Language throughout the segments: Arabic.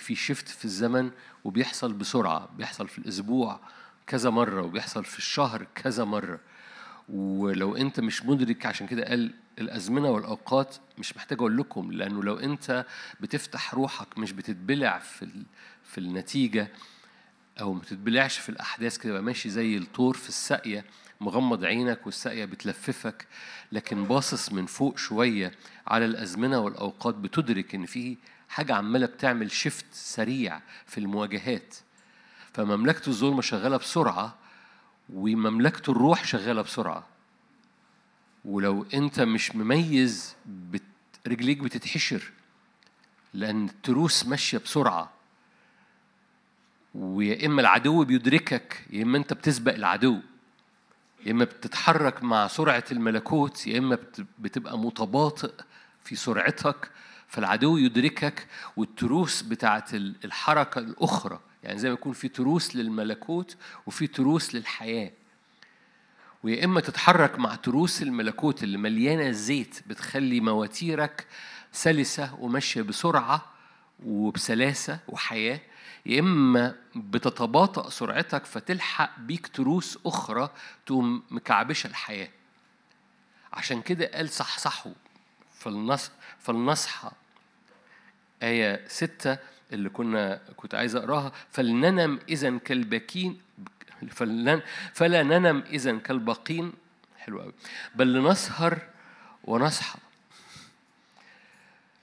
في شيفت في الزمن وبيحصل بسرعة بيحصل في الأسبوع كذا مرة وبيحصل في الشهر كذا مرة ولو أنت مش مدرك عشان كده قال الأزمنة والأوقات مش محتاج أقول لكم لأنه لو أنت بتفتح روحك مش بتتبلع في في النتيجة أو ما تتبلعش في الأحداث كده ماشي زي الطور في الساقية مغمض عينك والساقية بتلففك لكن باصص من فوق شوية على الأزمنة والأوقات بتدرك إن في حاجة عمالة بتعمل شيفت سريع في المواجهات فمملكة الظلمة شغالة بسرعة ومملكة الروح شغالة بسرعة ولو أنت مش مميز بت... رجليك بتتحشر لأن التروس ماشية بسرعة ويا إما العدو بيدركك يا إما أنت بتسبق العدو يا إما بتتحرك مع سرعة الملكوت يا إما بتبقى متباطئ في سرعتك فالعدو يدركك والتروس بتاعت الحركة الأخرى يعني زي ما يكون في تروس للملكوت وفي تروس للحياة ويا إما تتحرك مع تروس الملكوت اللي مليانة زيت بتخلي مواتيرك سلسة وماشية بسرعة وبسلاسة وحياة يا إما بتتباطأ سرعتك فتلحق بيك تروس أخرى تقوم مكعبشة الحياة عشان كده قال صحصحوا في النص فلنصحى آية ستة اللي كنا كنت عايز أقراها فلننم إذا كالبكين فلن فلا ننم إذا كالباقين حلو قوي بل لنسهر ونصحى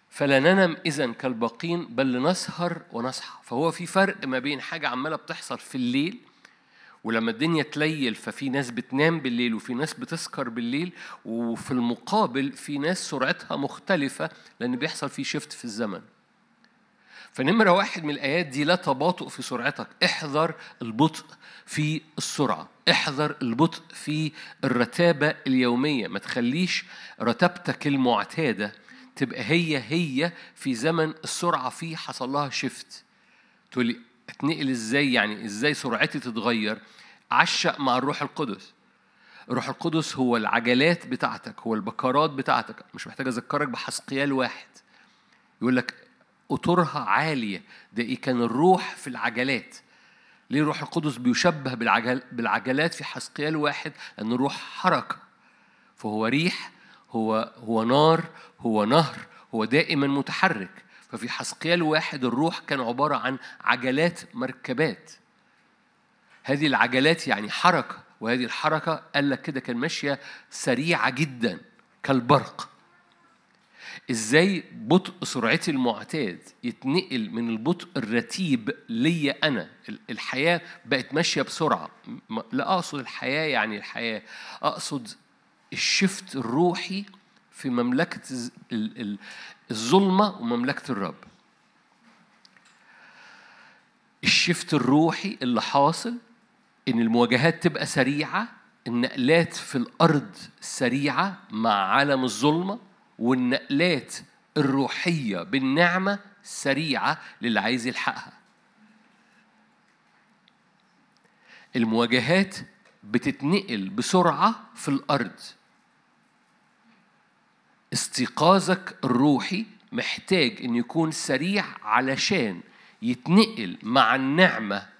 فلا ننم إذا كالباقين بل لنسهر ونصحى فهو في فرق ما بين حاجة عمالة بتحصل في الليل ولما الدنيا تليل ففي ناس بتنام بالليل وفي ناس بتسكر بالليل وفي المقابل في ناس سرعتها مختلفة لأن بيحصل في شفت في الزمن فنمرة واحد من الآيات دي لا تباطؤ في سرعتك احذر البطء في السرعة احذر البطء في الرتابة اليومية ما تخليش رتبتك المعتادة تبقى هي هي في زمن السرعة فيه حصل لها شفت تقولي اتنقل ازاي يعني ازاي سرعتي تتغير عشق مع الروح القدس الروح القدس هو العجلات بتاعتك هو البكرات بتاعتك مش محتاج اذكرك بحسقيال واحد يقول لك قطرها عالية ده إيه كان الروح في العجلات ليه الروح القدس بيشبه بالعجل بالعجلات في حسقيال واحد أن الروح حركة فهو ريح هو هو نار هو نهر هو دائما متحرك ففي حسقيال واحد الروح كان عبارة عن عجلات مركبات هذه العجلات يعني حركة وهذه الحركة قال لك كده كان ماشية سريعة جدا كالبرق ازاي بطء سرعتي المعتاد يتنقل من البطء الرتيب ليا انا الحياه بقت ماشيه بسرعه لا اقصد الحياه يعني الحياه اقصد الشفت الروحي في مملكه الظلمه ومملكه الرب الشفت الروحي اللي حاصل ان المواجهات تبقى سريعه النقلات في الارض سريعه مع عالم الظلمه والنقلات الروحيه بالنعمه سريعه للي عايز يلحقها المواجهات بتتنقل بسرعه في الارض استيقاظك الروحي محتاج ان يكون سريع علشان يتنقل مع النعمه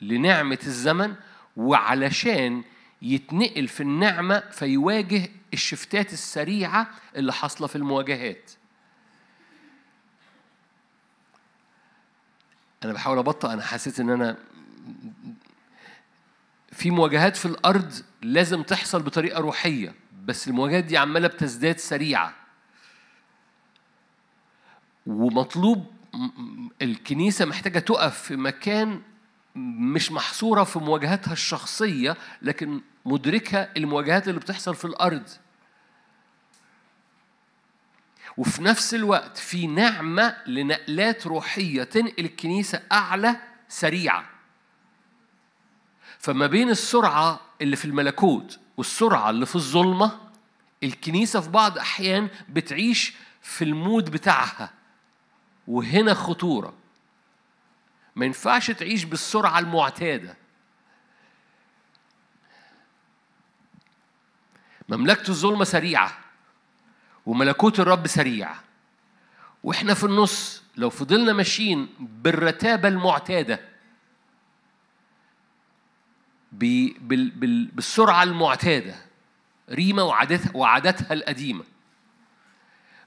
لنعمة الزمن وعلشان يتنقل في النعمة فيواجه الشفتات السريعة اللي حاصلة في المواجهات أنا بحاول أبطأ أنا حسيت إن أنا في مواجهات في الأرض لازم تحصل بطريقة روحية بس المواجهات دي عمالة بتزداد سريعة ومطلوب الكنيسة محتاجة تقف في مكان مش محصورة في مواجهاتها الشخصية لكن مدركة المواجهات اللي بتحصل في الأرض وفي نفس الوقت في نعمة لنقلات روحية تنقل الكنيسة أعلى سريعة فما بين السرعة اللي في الملكوت والسرعة اللي في الظلمة الكنيسة في بعض أحيان بتعيش في المود بتاعها وهنا خطورة ما ينفعش تعيش بالسرعة المعتادة مملكة الظلمة سريعة وملكوت الرب سريع واحنا في النص لو فضلنا ماشيين بالرتابة المعتادة بالسرعة المعتادة ريما وعادتها القديمة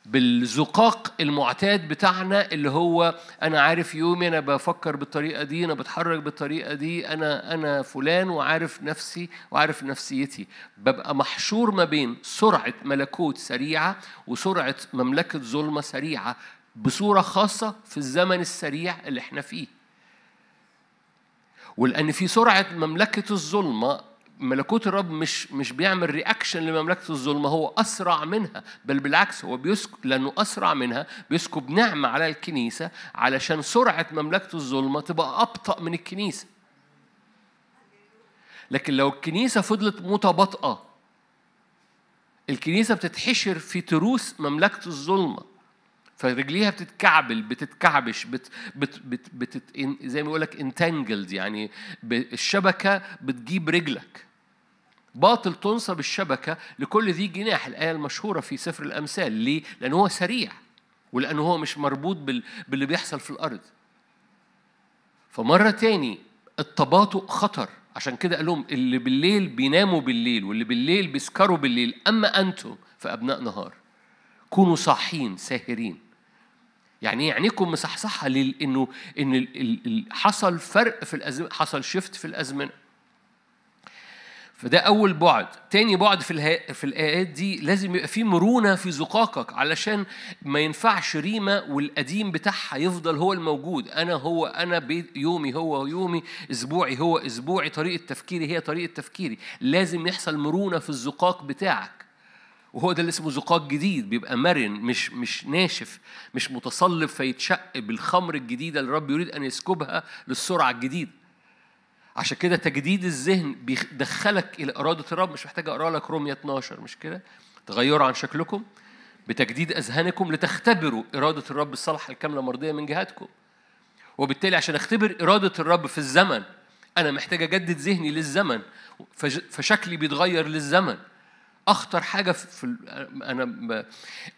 بالزقاق المعتاد بتاعنا اللي هو انا عارف يومي انا بفكر بالطريقه دي انا بتحرك بالطريقه دي انا انا فلان وعارف نفسي وعارف نفسيتي ببقى محشور ما بين سرعه ملكوت سريعه وسرعه مملكه ظلمه سريعه بصوره خاصه في الزمن السريع اللي احنا فيه ولان في سرعه مملكه الظلمه ملكوت الرب مش مش بيعمل رياكشن لمملكه الظلمه هو اسرع منها بل بالعكس هو بيسكب لانه اسرع منها بيسكب نعمه على الكنيسه علشان سرعه مملكه الظلمه تبقى ابطا من الكنيسه لكن لو الكنيسه فضلت متباطئه الكنيسه بتتحشر في تروس مملكه الظلمه فرجليها بتتكعبل بتتكعبش بت بت بت بت زي ما يقول لك انتانجلد يعني الشبكه بتجيب رجلك باطل تنصب الشبكة لكل ذي جناح الآية المشهورة في سفر الأمثال ليه؟ لأن هو سريع ولأن هو مش مربوط بال... باللي بيحصل في الأرض فمرة تاني التباطؤ خطر عشان كده قال لهم اللي بالليل بيناموا بالليل واللي بالليل بيسكروا بالليل أما أنتم فأبناء نهار كونوا صاحين ساهرين يعني ايه عينيكم إيه مصحصحه لانه ان حصل فرق في الازمنه حصل شفت في الازمنه فده أول بعد، تاني بعد في في الآيات دي لازم يبقى في مرونة في زقاقك علشان ما ينفعش ريمة والقديم بتاعها يفضل هو الموجود، أنا هو أنا يومي هو يومي، أسبوعي هو أسبوعي، طريقة تفكيري هي طريقة تفكيري، لازم يحصل مرونة في الزقاق بتاعك. وهو ده اللي اسمه زقاق جديد بيبقى مرن مش مش ناشف مش متصلب فيتشق بالخمر الجديده اللي الرب يريد ان يسكبها للسرعه الجديده عشان كده تجديد الذهن بيدخلك الى اراده الرب مش محتاج اقرا لك رومية 12 مش كده تغيروا عن شكلكم بتجديد اذهانكم لتختبروا اراده الرب الصالحه الكامله مرضيه من جهتكم وبالتالي عشان اختبر اراده الرب في الزمن انا محتاج اجدد ذهني للزمن فشكلي بيتغير للزمن اخطر حاجه في انا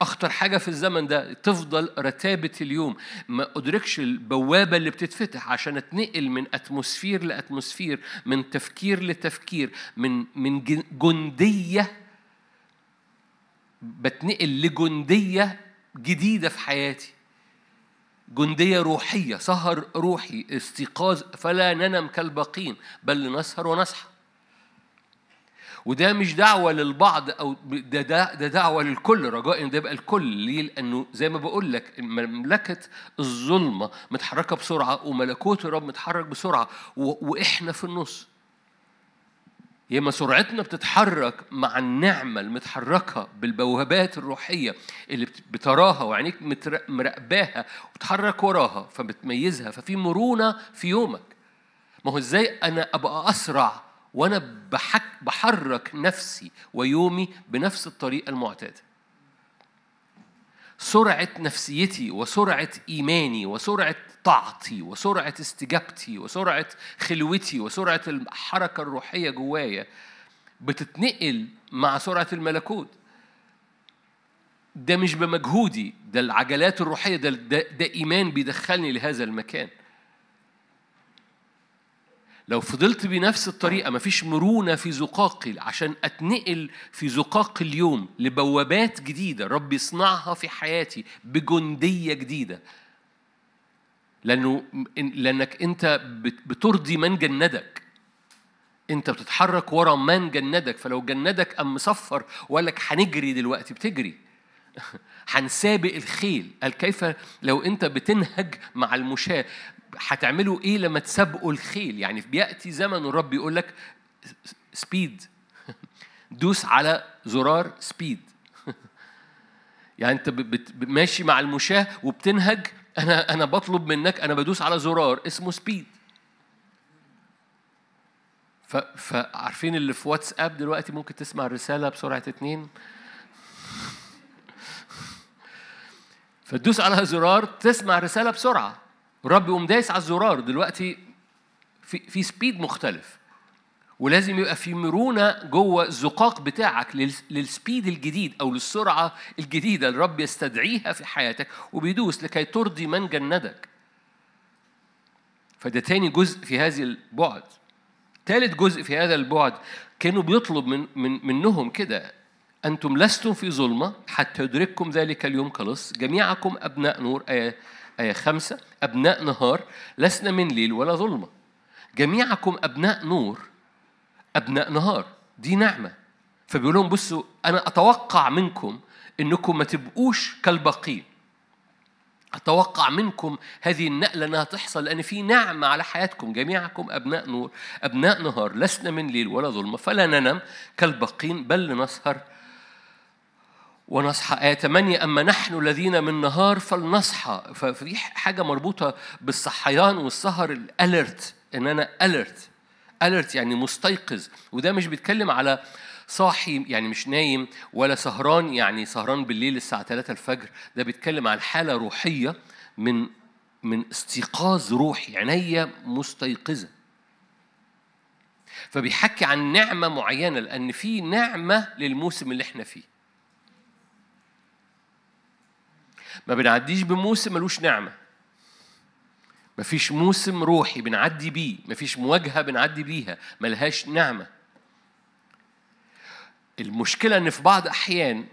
اخطر حاجه في الزمن ده تفضل رتابه اليوم ما ادركش البوابه اللي بتتفتح عشان اتنقل من اتموسفير لاتموسفير من تفكير لتفكير من من جنديه بتنقل لجنديه جديده في حياتي جندية روحية سهر روحي استيقاظ فلا ننم كالباقين بل نسهر ونصحى وده مش دعوه للبعض او ده ده, ده دعوه للكل رجاء ان ده يبقى الكل ليه؟ لانه زي ما بقول لك مملكه الظلمه متحركه بسرعه وملكوت الرب متحرك بسرعه واحنا في النص يا اما سرعتنا بتتحرك مع النعمه المتحركه بالبوابات الروحيه اللي بتراها وعينيك مراقباها وتحرك وراها فبتميزها ففي مرونه في يومك ما هو ازاي انا ابقى اسرع وانا بحك بحرك نفسي ويومي بنفس الطريقه المعتاده سرعه نفسيتي وسرعه ايماني وسرعه طاعتي وسرعه استجابتي وسرعه خلوتي وسرعه الحركه الروحيه جوايا بتتنقل مع سرعه الملكوت ده مش بمجهودي ده العجلات الروحيه ده, ده, ده ايمان بيدخلني لهذا المكان لو فضلت بنفس الطريقة مفيش مرونة في زقاقي عشان أتنقل في زقاق اليوم لبوابات جديدة رب يصنعها في حياتي بجندية جديدة لأنه لأنك أنت بترضي من جندك أنت بتتحرك ورا من جندك فلو جندك أم مصفر وقال لك هنجري دلوقتي بتجري هنسابق الخيل قال كيف لو انت بتنهج مع المشاة هتعملوا ايه لما تسابقوا الخيل يعني بياتي زمن الرب يقول لك سبيد دوس على زرار سبيد يعني انت ماشي مع المشاه وبتنهج انا انا بطلب منك انا بدوس على زرار اسمه سبيد فعارفين اللي في واتساب دلوقتي ممكن تسمع الرساله بسرعه اتنين فتدوس على زرار تسمع رساله بسرعه الرب يقوم دايس على الزرار دلوقتي في في سبيد مختلف ولازم يبقى في مرونة جوه الزقاق بتاعك للسبيد الجديد أو للسرعة الجديدة اللي الرب يستدعيها في حياتك وبيدوس لكي ترضي من جندك فده تاني جزء في هذه البعد ثالث جزء في هذا البعد كانوا بيطلب من, من منهم كده أنتم لستم في ظلمة حتى يدرككم ذلك اليوم كلص جميعكم أبناء نور آية آية خمسة أبناء نهار لسنا من ليل ولا ظلمة جميعكم أبناء نور أبناء نهار دي نعمة فبيقول لهم بصوا أنا أتوقع منكم إنكم ما تبقوش كالباقين أتوقع منكم هذه النقلة أنها تحصل لأن في نعمة على حياتكم جميعكم أبناء نور أبناء نهار لسنا من ليل ولا ظلمة فلا ننام كالباقين بل لنسهر ونصحى آية 8 أما نحن الذين من نهار فلنصحى ففي حاجة مربوطة بالصحيان والسهر الأليرت إن أنا أليرت أليرت يعني مستيقظ وده مش بيتكلم على صاحي يعني مش نايم ولا سهران يعني سهران بالليل الساعة 3 الفجر ده بيتكلم عن حالة روحية من من استيقاظ روحي عينيا مستيقظة فبيحكي عن نعمة معينة لأن في نعمة للموسم اللي احنا فيه ما بنعديش بموسم ملوش نعمة ما فيش موسم روحي بنعدي بيه ما فيش مواجهة بنعدي بيها ملهاش نعمة المشكلة إن في بعض أحيان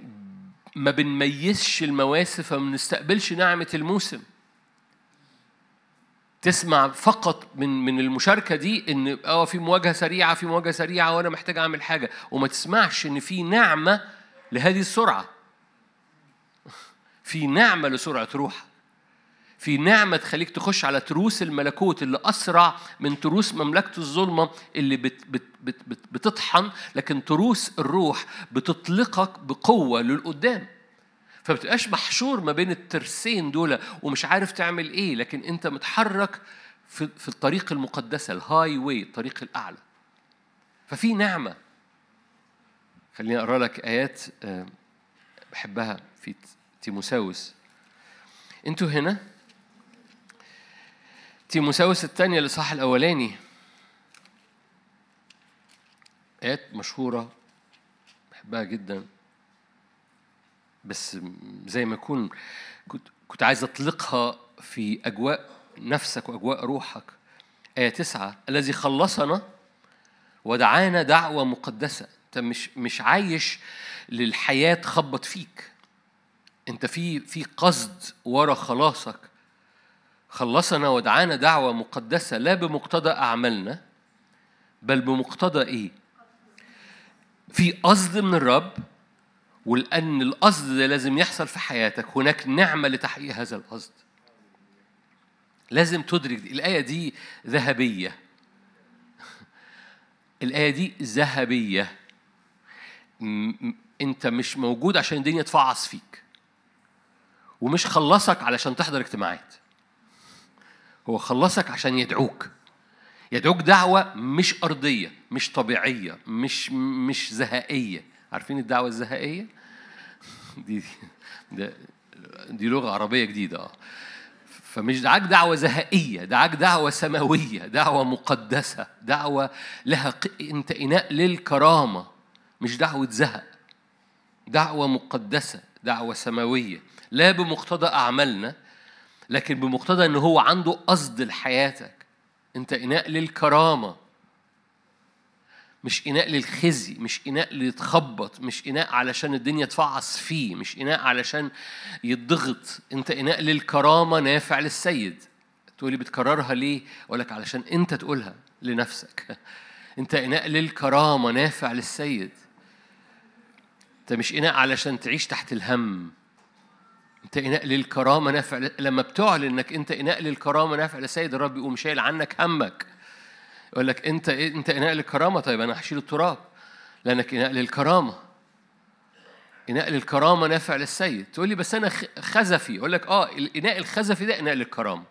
ما بنميزش المواسم فما بنستقبلش نعمة الموسم تسمع فقط من من المشاركه دي ان اه في مواجهه سريعه في مواجهه سريعه وانا محتاج اعمل حاجه وما تسمعش ان في نعمه لهذه السرعه في نعمة لسرعة روح في نعمة تخليك تخش على تروس الملكوت اللي أسرع من تروس مملكة الظلمة اللي بت بت بت بت بتطحن لكن تروس الروح بتطلقك بقوة للقدام فبتبقاش محشور ما بين الترسين دول ومش عارف تعمل ايه لكن انت متحرك في, في الطريق المقدسة الهاي واي الطريق الأعلى ففي نعمة خليني أقرأ لك آيات آه، بحبها في تيموساوس انتوا هنا تيموساوس الثانية الإصحاح الأولاني آيات مشهورة بحبها جدا بس زي ما يكون كنت كنت عايز أطلقها في أجواء نفسك وأجواء روحك آية تسعة الذي خلصنا ودعانا دعوة مقدسة أنت مش مش عايش للحياة تخبط فيك انت في في قصد ورا خلاصك خلصنا ودعانا دعوة مقدسة لا بمقتضى أعمالنا بل بمقتضى إيه؟ في قصد من الرب ولأن القصد ده لازم يحصل في حياتك هناك نعمة لتحقيق هذا القصد لازم تدرك دي. الآية دي ذهبية الآية دي ذهبية أنت مش موجود عشان الدنيا تفعص فيك ومش خلصك علشان تحضر اجتماعات هو خلصك عشان يدعوك يدعوك دعوة مش أرضية مش طبيعية مش مش زهائية عارفين الدعوة الزهائية؟ دي دي, دي لغة عربية جديدة اه فمش دعاك دعوة زهائية دعاك دعوة سماوية دعوة مقدسة دعوة لها انت إناء للكرامة مش دعوة زهق دعوة مقدسة دعوة سماوية لا بمقتضى أعمالنا لكن بمقتضى إن هو عنده قصد لحياتك أنت إناء للكرامة مش إناء للخزي مش إناء ليتخبط مش إناء علشان الدنيا تفعص فيه مش إناء علشان يتضغط أنت إناء للكرامة نافع للسيد تقولي بتكررها ليه أقولك علشان أنت تقولها لنفسك أنت إناء للكرامة نافع للسيد أنت مش إناء علشان تعيش تحت الهم انت اناء للكرامه نافع لما بتعلن انك انت اناء للكرامه نافع لسيد الرب يقوم شايل عنك همك يقول لك انت إيه، انت اناء للكرامه طيب انا هشيل التراب لانك اناء للكرامه اناء للكرامه نافع للسيد تقول لي بس انا خزفي اقول لك اه الاناء الخزفي ده اناء للكرامه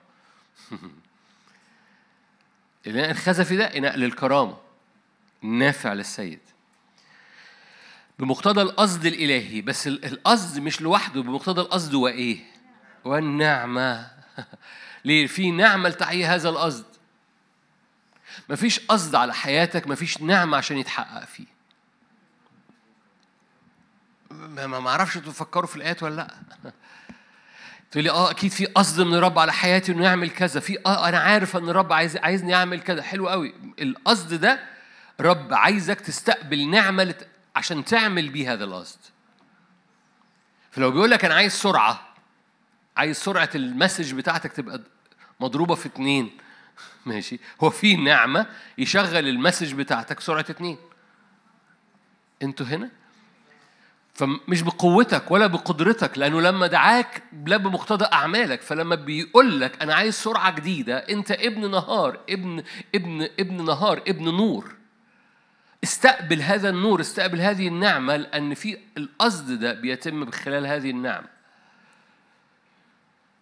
الاناء الخزفي ده اناء للكرامه نافع للسيد بمقتضى القصد الإلهي بس القصد مش لوحده بمقتضى القصد وإيه؟ والنعمة ليه؟ في نعمة لتحقيق هذا القصد مفيش قصد على حياتك مفيش نعمة عشان يتحقق فيه ما معرفش انتوا تفكروا في الآيات ولا لأ تقول لي اه اكيد في قصد من الرب على حياتي انه يعمل كذا في اه انا عارف ان الرب عايز عايزني اعمل كذا حلو قوي القصد ده رب عايزك تستقبل نعمه عشان تعمل بيه هذا القصد فلو بيقول لك انا عايز سرعه عايز سرعه المسج بتاعتك تبقى مضروبه في اتنين ماشي هو في نعمه يشغل المسج بتاعتك سرعه اتنين انتوا هنا فمش بقوتك ولا بقدرتك لانه لما دعاك لا بمقتضى اعمالك فلما بيقول لك انا عايز سرعه جديده انت ابن نهار ابن ابن ابن نهار ابن نور استقبل هذا النور استقبل هذه النعمة لأن في القصد ده بيتم خلال هذه النعمة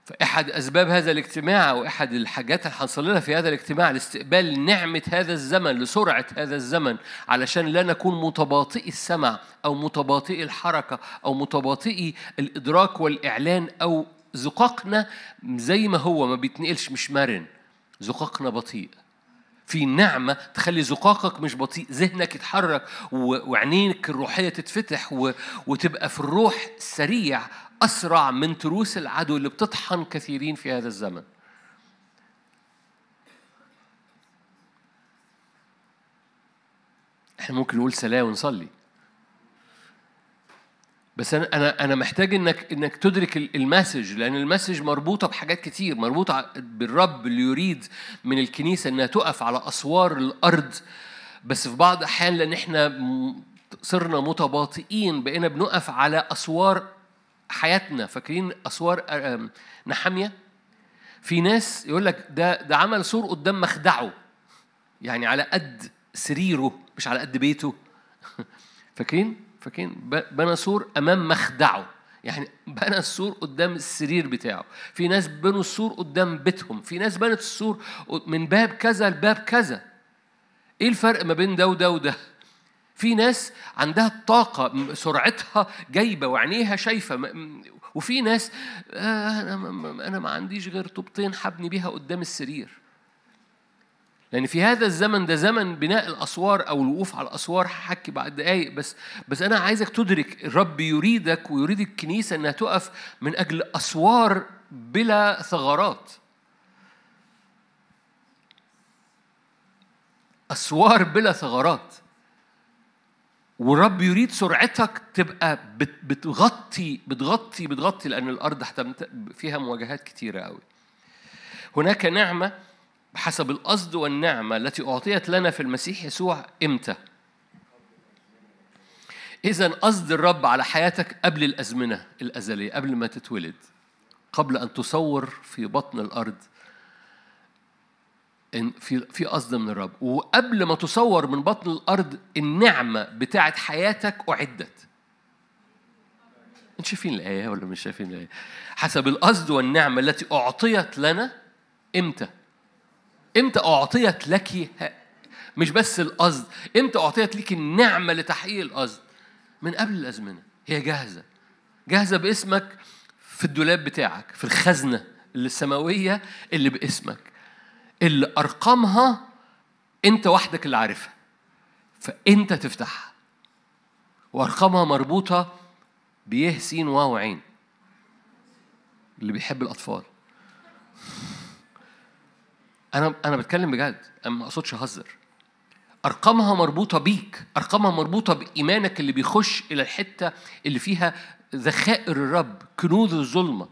فأحد أسباب هذا الاجتماع أو أحد الحاجات اللي هنصلي لها في هذا الاجتماع لاستقبال نعمة هذا الزمن لسرعة هذا الزمن علشان لا نكون متباطئي السمع أو متباطئي الحركة أو متباطئي الإدراك والإعلان أو زقاقنا زي ما هو ما بيتنقلش مش مرن زقاقنا بطيء في نعمة تخلي زقاقك مش بطيء ذهنك يتحرك وعينيك الروحية تتفتح وتبقى في الروح سريع أسرع من تروس العدو اللي بتطحن كثيرين في هذا الزمن احنا ممكن نقول سلام ونصلي بس انا انا انا محتاج انك انك تدرك المسج لان المسج مربوطه بحاجات كتير مربوطه بالرب اللي يريد من الكنيسه انها تقف على اسوار الارض بس في بعض الاحيان لان احنا صرنا متباطئين بقينا بنقف على اسوار حياتنا فاكرين اسوار آه، نحاميه في ناس يقول لك ده ده عمل سور قدام مخدعه يعني على قد سريره مش على قد بيته فاكرين فاكرين بنى سور امام مخدعه يعني بنى السور قدام السرير بتاعه في ناس بنوا السور قدام بيتهم في ناس بنت السور من باب كذا لباب كذا ايه الفرق ما بين ده وده وده في ناس عندها الطاقة سرعتها جايبة وعينيها شايفة وفي ناس آه أنا ما عنديش غير طوبتين حبني بيها قدام السرير لأن في هذا الزمن ده زمن بناء الأسوار أو الوقوف على الأسوار هحكي بعد دقايق بس بس أنا عايزك تدرك الرب يريدك ويريد الكنيسة إنها تقف من أجل أسوار بلا ثغرات. أسوار بلا ثغرات. والرب يريد سرعتك تبقى بتغطي بتغطي بتغطي لأن الأرض فيها مواجهات كتيرة قوي. هناك نعمة حسب القصد والنعمة التي أعطيت لنا في المسيح يسوع إمتى؟ إذا قصد الرب على حياتك قبل الأزمنة الأزلية قبل ما تتولد قبل أن تصور في بطن الأرض إن في في قصد من الرب وقبل ما تصور من بطن الأرض النعمة بتاعة حياتك أعدت أنت شايفين الآية ولا مش شايفين الآية حسب القصد والنعمة التي أعطيت لنا إمتى امتى اعطيت لك مش بس القصد امتى اعطيت لك النعمه لتحقيق القصد من قبل الازمنه هي جاهزه جاهزه باسمك في الدولاب بتاعك في الخزنه السماويه اللي باسمك اللي ارقامها انت وحدك اللي عارفها فانت تفتحها وارقامها مربوطه بيه سين واو عين اللي بيحب الاطفال انا انا بتكلم بجد انا ما اقصدش اهزر ارقامها مربوطه بيك ارقامها مربوطه بايمانك اللي بيخش الى الحته اللي فيها ذخائر الرب كنوز الظلمه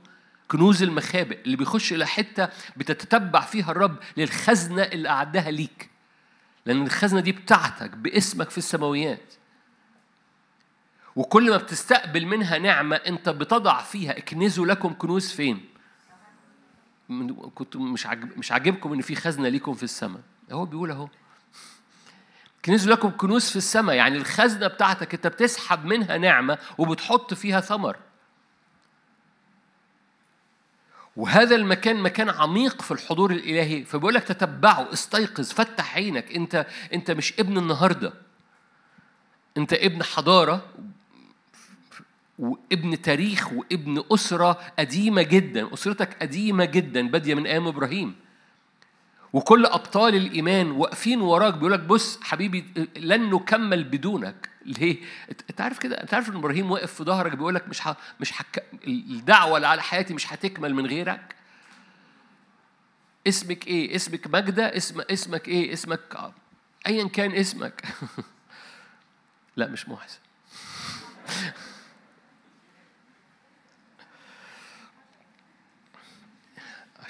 كنوز المخابئ اللي بيخش الى حته بتتتبع فيها الرب للخزنه اللي اعدها ليك لان الخزنه دي بتاعتك باسمك في السماويات وكل ما بتستقبل منها نعمه انت بتضع فيها اكنزوا لكم كنوز فين كنت مش عجب مش عاجبكم ان في خزنه ليكم في السماء هو بيقول اهو كنز لكم كنوز في السماء يعني الخزنه بتاعتك انت بتسحب منها نعمه وبتحط فيها ثمر وهذا المكان مكان عميق في الحضور الالهي فبيقول لك تتبعه استيقظ فتح عينك انت انت مش ابن النهارده انت ابن حضاره وابن تاريخ وابن أسرة قديمة جدا أسرتك قديمة جدا بادية من أيام إبراهيم وكل أبطال الإيمان واقفين وراك بيقولك بص حبيبي لن نكمل بدونك ليه؟ أنت عارف كده أنت عارف إن إبراهيم واقف في ظهرك بيقولك مش ح... مش هك... الدعوة اللي على حياتي مش هتكمل من غيرك اسمك إيه؟ اسمك مجدة؟ اسم اسمك إيه؟ اسمك آه، أيا كان اسمك لا مش محسن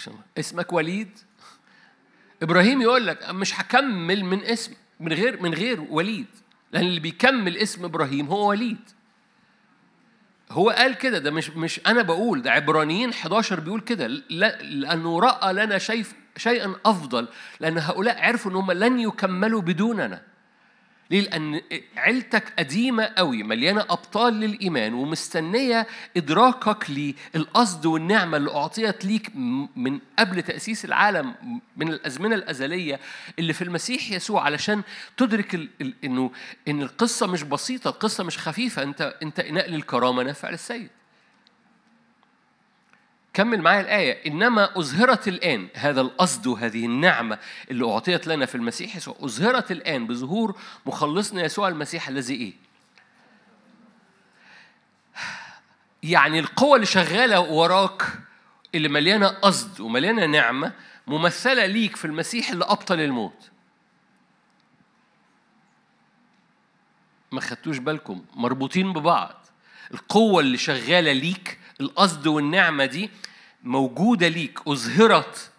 الله اسمك وليد ابراهيم يقول لك مش هكمل من اسم من غير من غير وليد لان اللي بيكمل اسم ابراهيم هو وليد هو قال كده ده مش مش انا بقول ده عبرانيين 11 بيقول كده لانه راى لنا شيء شيئا افضل لان هؤلاء عرفوا ان هم لن يكملوا بدوننا ليه؟ لأن عيلتك قديمة قوي مليانة أبطال للإيمان ومستنية إدراكك للقصد والنعمة اللي أعطيت ليك من قبل تأسيس العالم من الأزمنة الأزلية اللي في المسيح يسوع علشان تدرك إنه إن القصة مش بسيطة، القصة مش خفيفة، أنت أنت إناء للكرامة نافع للسيد. كمل معايا الآية إنما أظهرت الآن هذا القصد وهذه النعمة اللي أعطيت لنا في المسيح يسوع أظهرت الآن بظهور مخلصنا يسوع المسيح الذي إيه؟ يعني القوة اللي شغالة وراك اللي مليانة قصد ومليانة نعمة ممثلة ليك في المسيح اللي أبطل الموت ما خدتوش بالكم مربوطين ببعض القوة اللي شغالة ليك القصد والنعمة دي موجودة ليك أظهرت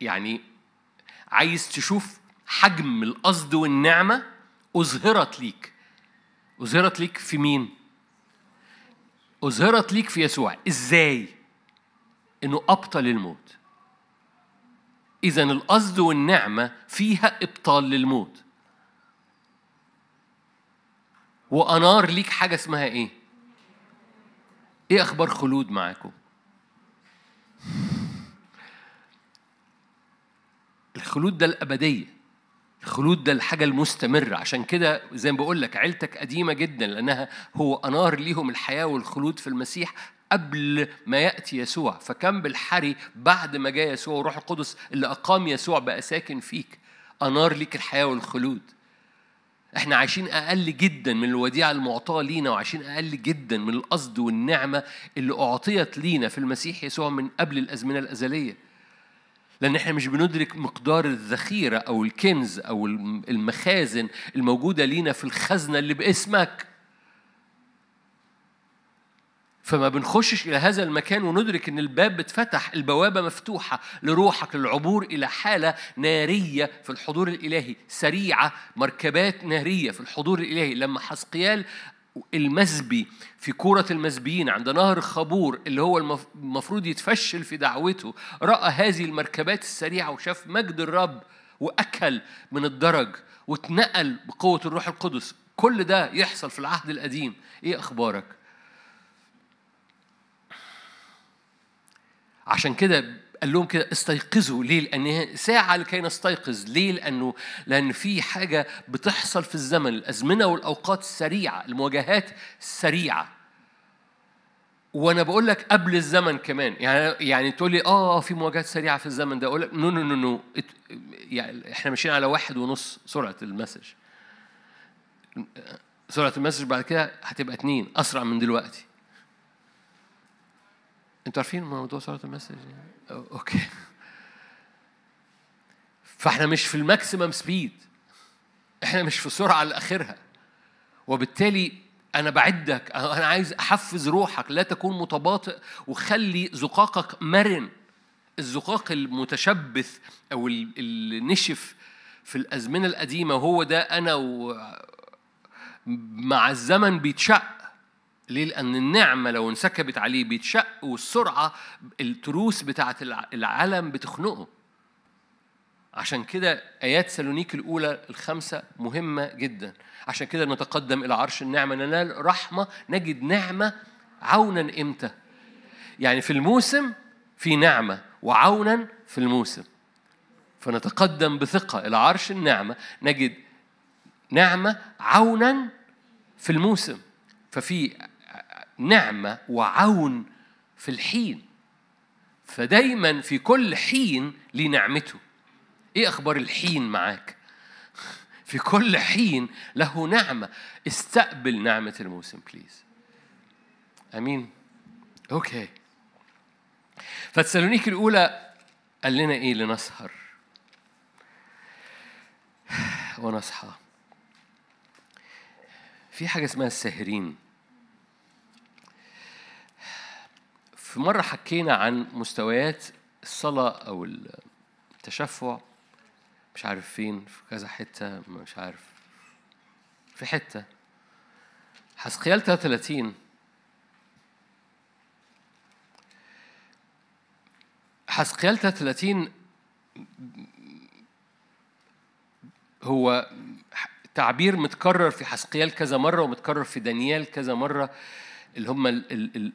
يعني عايز تشوف حجم القصد والنعمة أظهرت ليك أظهرت ليك في مين؟ أظهرت ليك في يسوع إزاي؟ إنه أبطل الموت إذا القصد والنعمة فيها إبطال للموت وأنار ليك حاجة اسمها إيه؟ إيه أخبار خلود معاكم؟ الخلود ده الأبدية الخلود ده الحاجة المستمرة عشان كده زي ما بقول لك عيلتك قديمة جدا لأنها هو أنار ليهم الحياة والخلود في المسيح قبل ما يأتي يسوع فكان بالحري بعد ما جاء يسوع وروح القدس اللي أقام يسوع بقى ساكن فيك أنار ليك الحياة والخلود احنا عايشين اقل جدا من الوديعه المعطاه لينا وعايشين اقل جدا من القصد والنعمه اللي اعطيت لينا في المسيح يسوع من قبل الازمنه الازليه لان احنا مش بندرك مقدار الذخيره او الكنز او المخازن الموجوده لينا في الخزنه اللي باسمك فما بنخشش إلى هذا المكان وندرك إن الباب اتفتح البوابة مفتوحة لروحك للعبور إلى حالة نارية في الحضور الإلهي سريعة مركبات نارية في الحضور الإلهي لما حسقيال المزبي في كورة المزبيين عند نهر خابور اللي هو المفروض يتفشل في دعوته رأى هذه المركبات السريعة وشاف مجد الرب وأكل من الدرج واتنقل بقوة الروح القدس كل ده يحصل في العهد القديم إيه أخبارك؟ عشان كده قال لهم كده استيقظوا ليه؟ لأن ساعة لكي نستيقظ، ليه؟ لأنه لأن في حاجة بتحصل في الزمن، الأزمنة والأوقات السريعة، المواجهات السريعة. وأنا بقول لك قبل الزمن كمان، يعني يعني تقول لي آه في مواجهات سريعة في الزمن ده، أقول لك نو نو نو نو يعني إحنا ماشيين على واحد ونص سرعة المسج. سرعة المسج بعد كده هتبقى اتنين أسرع من دلوقتي. انتوا عارفين موضوع صلاة المسج اوكي فاحنا مش في الماكسيمم سبيد احنا مش في سرعة لآخرها وبالتالي أنا بعدك أنا عايز أحفز روحك لا تكون متباطئ وخلي زقاقك مرن الزقاق المتشبث أو نشف في الأزمنة القديمة وهو ده أنا و مع الزمن بيتشق ليه؟ لأن النعمة لو انسكبت عليه بيتشق والسرعة التروس بتاعة العالم بتخنقه. عشان كده آيات سالونيك الأولى الخمسة مهمة جدا. عشان كده نتقدم إلى عرش النعمة ننال رحمة نجد نعمة عونا إمتى؟ يعني في الموسم في نعمة وعونا في الموسم. فنتقدم بثقة إلى عرش النعمة نجد نعمة عونا في الموسم. ففي نعمة وعون في الحين فدايما في كل حين لنعمته ايه اخبار الحين معاك في كل حين له نعمة استقبل نعمة الموسم بليز امين اوكي فتسالونيك الاولى قال لنا ايه لنسهر ونصحى في حاجة اسمها الساهرين في مرة حكينا عن مستويات الصلاة أو التشفع مش عارف فين في كذا حتة مش عارف في حتة حسقيال 33 حسقيال 33 هو تعبير متكرر في حسقيال كذا مرة ومتكرر في دانيال كذا مرة اللي هم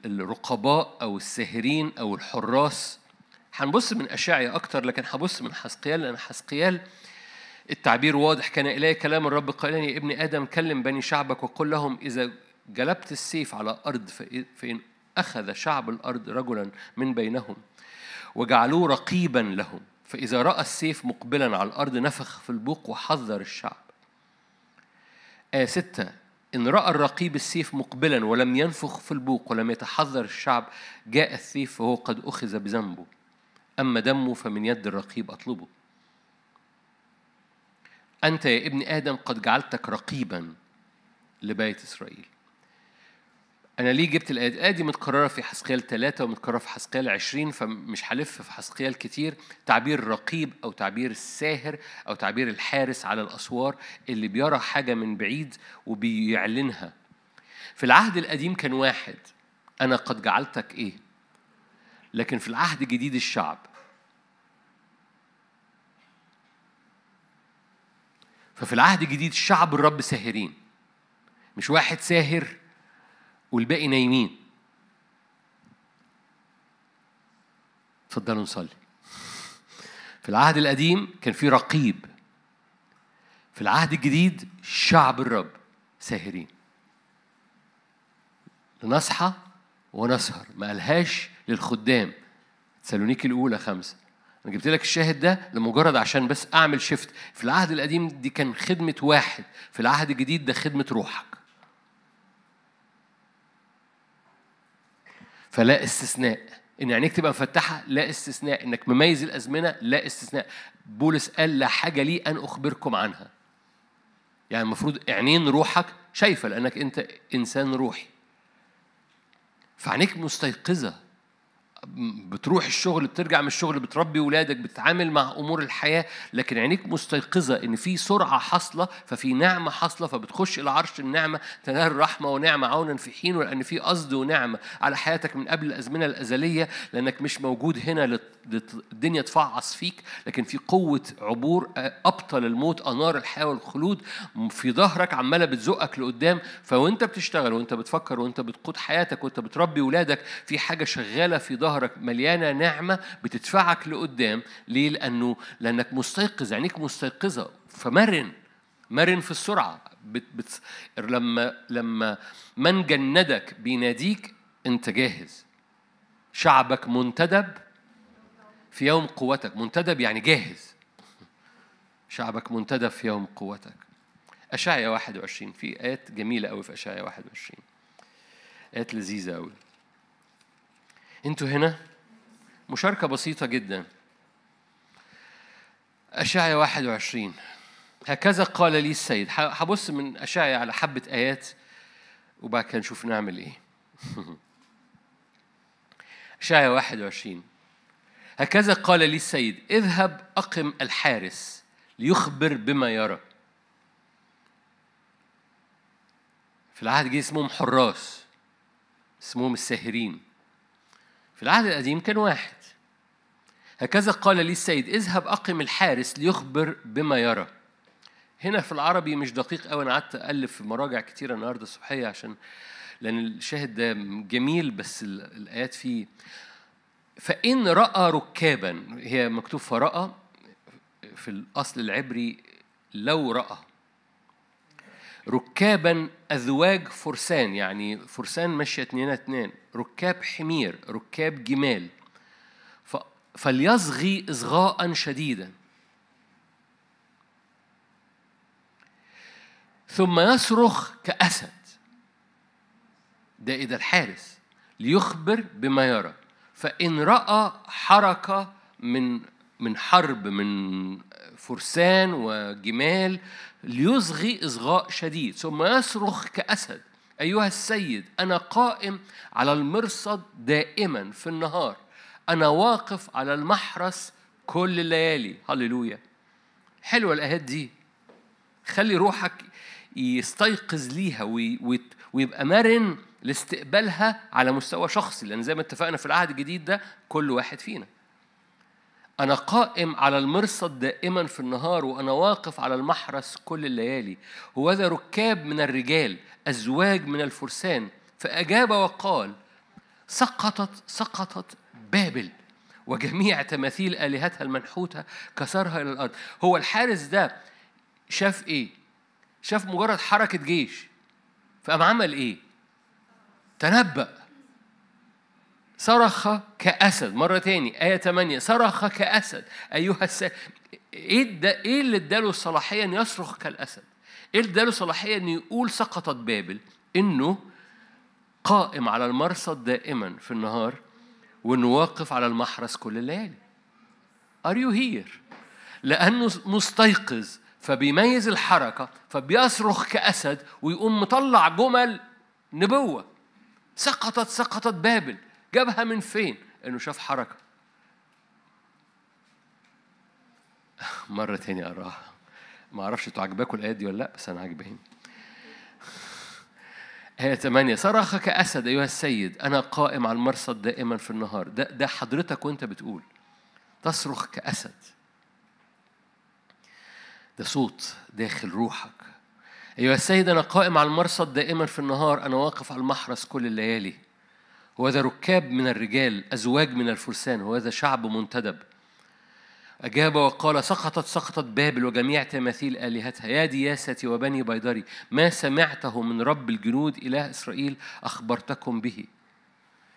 الرقباء أو الساهرين أو الحراس هنبص من أشعيا أكتر لكن هبص من حسقيال لأن حسقيال التعبير واضح كان إلي كلام الرب قائلا يا ابن آدم كلم بني شعبك وقل لهم إذا جلبت السيف على أرض فإن أخذ شعب الأرض رجلا من بينهم وجعلوه رقيبا لهم فإذا رأى السيف مقبلا على الأرض نفخ في البوق وحذر الشعب آية ستة إن رأى الرقيب السيف مقبلا ولم ينفخ في البوق ولم يتحذر الشعب جاء السيف فهو قد أخذ بذنبه أما دمه فمن يد الرقيب أطلبه أنت يا ابن آدم قد جعلتك رقيبا لبيت إسرائيل أنا ليه جبت الآية دي؟ الآية دي دي متكرره في حسقيال ثلاثة ومتكررة في حسقيال عشرين فمش هلف في حسقيال كتير تعبير رقيب أو تعبير الساهر أو تعبير الحارس على الأسوار اللي بيرى حاجة من بعيد وبيعلنها في العهد القديم كان واحد أنا قد جعلتك إيه؟ لكن في العهد الجديد الشعب ففي العهد الجديد الشعب الرب ساهرين مش واحد ساهر والباقي نايمين اتفضلوا نصلي في العهد القديم كان في رقيب في العهد الجديد شعب الرب ساهرين نصحى ونسهر ما قالهاش للخدام تسالونيك الاولى خمسه انا جبت لك الشاهد ده لمجرد عشان بس اعمل شيفت في العهد القديم دي كان خدمه واحد في العهد الجديد ده خدمه روحك فلا استثناء ان عينيك تبقى مفتحه لا استثناء انك مميز الازمنه لا استثناء بولس قال لا حاجه لي ان اخبركم عنها يعني المفروض عينين روحك شايفه لانك انت انسان روحي فعينيك مستيقظه بتروح الشغل بترجع من الشغل بتربي ولادك بتتعامل مع امور الحياه لكن عينيك مستيقظه ان في سرعه حاصله ففي نعمه حاصله فبتخش الى عرش النعمه تنال رحمه ونعمه عونا في حين لان في قصد ونعمه على حياتك من قبل الازمنه الازليه لانك مش موجود هنا الدنيا تفعص فيك لكن في قوة عبور أبطل الموت أنار الحياة والخلود في ظهرك عمالة بتزقك لقدام فوانت بتشتغل وانت بتفكر وانت بتقود حياتك وانت بتربي ولادك في حاجة شغالة في ظهرك مليانة نعمة بتدفعك لقدام ليه؟ لأنه لأنك مستيقظ عينيك مستيقظة فمرن مرن في السرعة بت بت لما لما من جندك بيناديك انت جاهز شعبك منتدب في يوم قوتك منتدب يعني جاهز شعبك منتدب في يوم قوتك أشعيا 21 في آيات جميلة أوي في أشعيا 21 آيات لذيذة أوي أنتوا هنا مشاركة بسيطة جدا أشعيا 21 هكذا قال لي السيد هبص من أشعيا على حبة آيات وبعد كده نشوف نعمل إيه أشعيا 21 هكذا قال لي السيد اذهب أقم الحارس ليخبر بما يرى في العهد الجديد اسمهم حراس اسمهم الساهرين في العهد القديم كان واحد هكذا قال لي السيد اذهب أقم الحارس ليخبر بما يرى هنا في العربي مش دقيق قوي انا قعدت الف في مراجع كتيره النهارده الصبحيه عشان لان الشاهد ده جميل بس الايات فيه فإن رأى ركابا هي مكتوب فرأى في الأصل العبري لو رأى ركابا أذواج فرسان يعني فرسان ماشية اتنين اتنين ركاب حمير ركاب جمال فليصغي إصغاء شديدا ثم يصرخ كأسد ده إذا الحارس ليخبر بما يرى فإن رأى حركة من من حرب من فرسان وجمال ليصغي إصغاء شديد ثم يصرخ كأسد أيها السيد أنا قائم على المرصد دائما في النهار أنا واقف على المحرس كل الليالي هللويا حلوة الآيات دي خلي روحك يستيقظ ليها ويبقى مرن لاستقبالها على مستوى شخصي لأن زي ما اتفقنا في العهد الجديد ده كل واحد فينا أنا قائم على المرصد دائما في النهار وأنا واقف على المحرس كل الليالي ذا ركاب من الرجال أزواج من الفرسان فأجاب وقال سقطت سقطت بابل وجميع تماثيل آلهتها المنحوتة كسرها إلى الأرض هو الحارس ده شاف إيه؟ شاف مجرد حركة جيش فقام عمل إيه؟ تنبأ صرخ كأسد مرة تاني آية 8 صرخ كأسد أيها الس... إيه, ده... إيه اللي اداله الصلاحية إنه يصرخ كالأسد؟ إيه اللي اداله الصلاحية إنه يقول سقطت بابل؟ إنه قائم على المرصد دائما في النهار وإنه واقف على المحرس كل الليالي. Are you here؟ لأنه مستيقظ فبيميز الحركة فبيصرخ كأسد ويقوم مطلع جمل نبوة سقطت سقطت بابل جابها من فين؟ انه شاف حركه مرة تاني أقراها ما أعرفش أنتوا عجباكم الآيات دي ولا لأ بس أنا عجباني آية 8 صرخ كأسد أيها السيد أنا قائم على المرصد دائما في النهار ده ده حضرتك وأنت بتقول تصرخ كأسد ده صوت داخل روحك أيها السيد أنا قائم على المرصد دائما في النهار أنا واقف على المحرس كل الليالي وهذا ركاب من الرجال أزواج من الفرسان وهذا شعب منتدب أجاب وقال سقطت سقطت بابل وجميع تماثيل آلهتها يا دياستي وبني بيضري ما سمعته من رب الجنود إله إسرائيل أخبرتكم به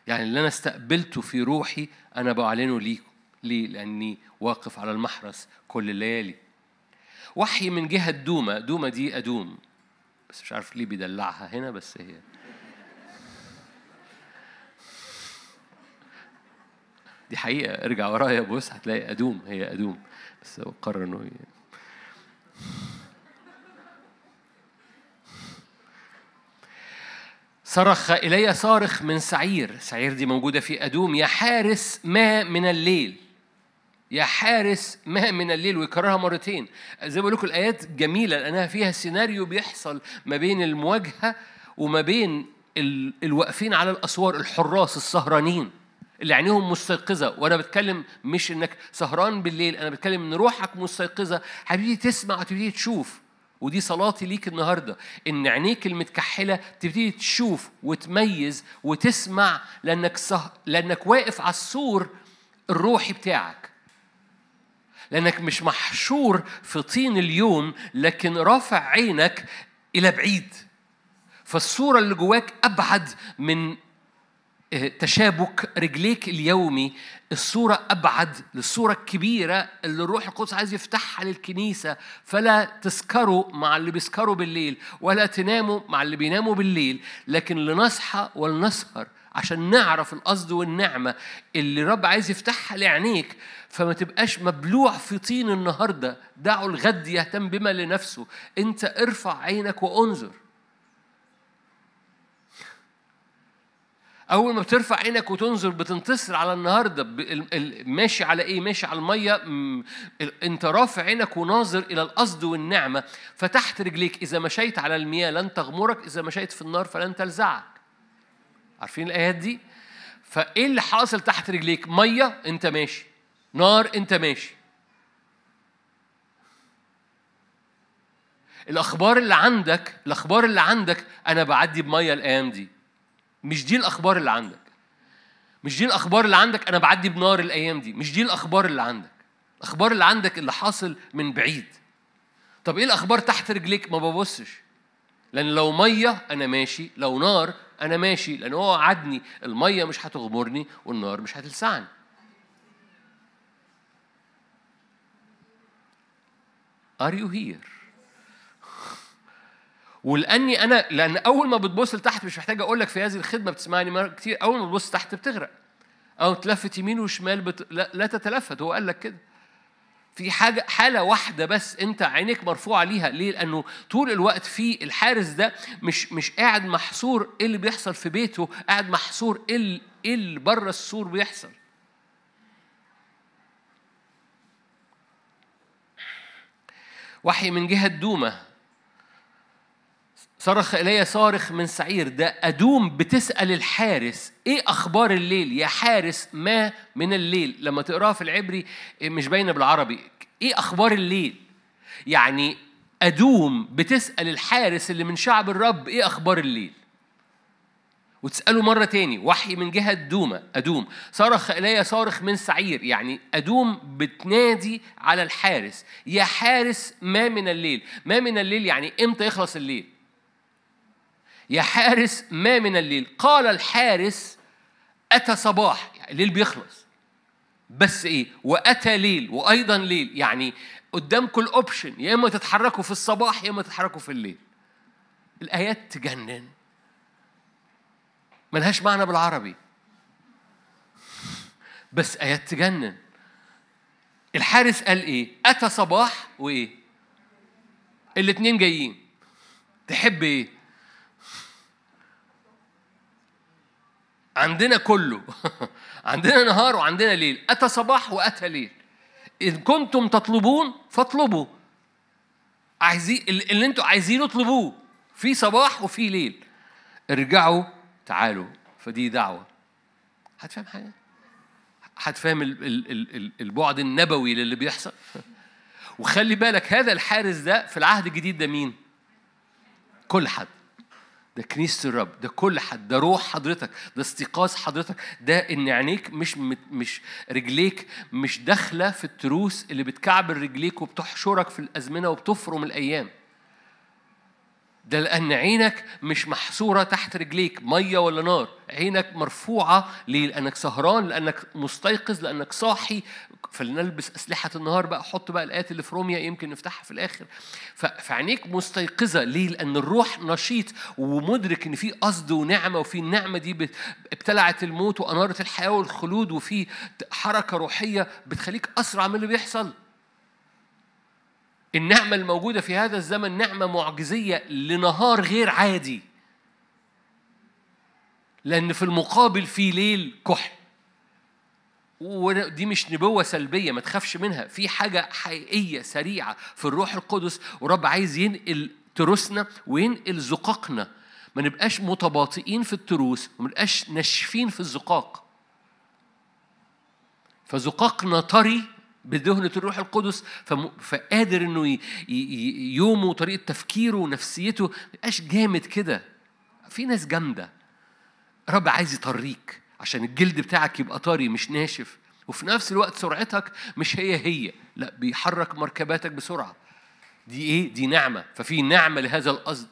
يعني اللي أنا استقبلته في روحي أنا بعلنه ليكم ليه؟ لأني واقف على المحرس كل الليالي وحي من جهة دوما دوما دي أدوم بس مش عارف ليه بيدلعها هنا بس هي دي حقيقة ارجع ورايا بص هتلاقي أدوم هي أدوم بس هو قرر إنه صرخ إلي صارخ من سعير سعير دي موجودة في أدوم يا حارس ما من الليل يا حارس ما من الليل ويكررها مرتين زي ما بقول لكم الايات جميله لانها فيها سيناريو بيحصل ما بين المواجهه وما بين الواقفين على الاسوار الحراس السهرانين اللي عينيهم مستيقظه وانا بتكلم مش انك سهران بالليل انا بتكلم ان روحك مستيقظه هتبتدي تسمع وتبتدي تشوف ودي صلاتي ليك النهارده ان عينيك المتكحله تبتدي تشوف وتميز وتسمع لانك صه... لانك واقف على السور الروحي بتاعك لأنك مش محشور في طين اليوم لكن رافع عينك إلى بعيد فالصورة اللي جواك أبعد من آه، تشابك رجليك اليومي الصورة أبعد للصورة الكبيرة اللي الروح القدس عايز يفتحها للكنيسة فلا تسكروا مع اللي بيسكروا بالليل ولا تناموا مع اللي بيناموا بالليل لكن لنصحى ولنسهر عشان نعرف القصد والنعمة اللي رب عايز يفتحها لعينيك فما تبقاش مبلوع في طين النهارده دعوا الغد يهتم بما لنفسه انت ارفع عينك وانظر اول ما بترفع عينك وتنظر بتنتصر على النهارده ماشي على ايه ماشي على الميه انت رافع عينك وناظر الى القصد والنعمه فتحت رجليك اذا مشيت على المياه لن تغمرك اذا مشيت في النار فلن تلزعك عارفين الايات دي فايه اللي حاصل تحت رجليك ميه انت ماشي نار انت ماشي الاخبار اللي عندك الاخبار اللي عندك انا بعدي بميه الايام دي مش دي الاخبار اللي عندك مش دي الاخبار اللي عندك انا بعدي بنار الايام دي مش دي الاخبار اللي عندك الاخبار اللي عندك اللي حاصل من بعيد طب ايه الاخبار تحت رجليك ما ببصش لان لو ميه انا ماشي لو نار انا ماشي لان هو وعدني الميه مش هتغمرني والنار مش هتلسعني Are you here? ولاني انا لان اول ما بتبص لتحت مش محتاج اقول لك في هذه الخدمه بتسمعني كتير اول ما بتبص تحت بتغرق او تلفت يمين وشمال بت... لا, لا تتلفت هو قال لك كده في حاجة حالة واحدة بس أنت عينيك مرفوعة ليها ليه؟ لأنه طول الوقت في الحارس ده مش مش قاعد محصور إيه اللي بيحصل في بيته، قاعد محصور إيه, إيه اللي بره السور بيحصل. وحي من جهة دومة صرخ إلي صارخ من سعير ده أدوم بتسأل الحارس إيه أخبار الليل يا حارس ما من الليل لما تقراها في العبري إيه مش باينة بالعربي إيه أخبار الليل يعني أدوم بتسأل الحارس اللي من شعب الرب إيه أخبار الليل وتسأله مرة تاني وحي من جهة دوما أدوم صرخ إلي صارخ من سعير يعني أدوم بتنادي على الحارس يا حارس ما من الليل ما من الليل يعني إمتى يخلص الليل يا حارس ما من الليل قال الحارس أتى صباح يعني الليل بيخلص بس إيه وأتى ليل وأيضا ليل يعني قدامكم الأوبشن يا إما تتحركوا في الصباح يا إما تتحركوا في الليل الآيات تجنن ملهاش معنى بالعربي بس آيات تجنن الحارس قال إيه؟ أتى صباح وإيه؟ الاثنين جايين تحب إيه؟ عندنا كله عندنا نهار وعندنا ليل أتى صباح وأتى ليل إن كنتم تطلبون فاطلبوا عايزين اللي انتوا عايزينه اطلبوه في صباح وفي ليل ارجعوا تعالوا فدي دعوة هتفهم حاجة؟ هتفهم البعد النبوي للي بيحصل؟ وخلي بالك هذا الحارس ده في العهد الجديد ده مين؟ كل حد ده كنيسة الرب ده كل حد ده روح حضرتك ده استيقاظ حضرتك ده ان عينيك مش مش رجليك مش داخلة في التروس اللي بتكعبل رجليك وبتحشرك في الأزمنة وبتفرم الأيام ده لأن عينك مش محصورة تحت رجليك مية ولا نار عينك مرفوعة ليه؟ لأنك سهران لأنك مستيقظ لأنك صاحي فلنلبس أسلحة النهار بقى حط بقى الآيات اللي في روميا يمكن نفتحها في الآخر فعينيك مستيقظة ليه؟ لأن الروح نشيط ومدرك إن في قصد ونعمة وفي النعمة دي ابتلعت الموت وأنارة الحياة والخلود وفي حركة روحية بتخليك أسرع من اللي بيحصل النعمة الموجودة في هذا الزمن نعمة معجزية لنهار غير عادي لأن في المقابل في ليل كحل ودي مش نبوة سلبية ما تخافش منها في حاجة حقيقية سريعة في الروح القدس ورب عايز ينقل تروسنا وينقل زقاقنا ما نبقاش متباطئين في التروس وما نبقاش ناشفين في الزقاق فزقاقنا طري بدهنة الروح القدس فقادر انه يومه وطريقة تفكيره ونفسيته ميبقاش جامد كده في ناس جامدة رب عايز يطريك عشان الجلد بتاعك يبقى طري مش ناشف وفي نفس الوقت سرعتك مش هي هي لا بيحرك مركباتك بسرعة دي ايه دي نعمة ففي نعمة لهذا القصد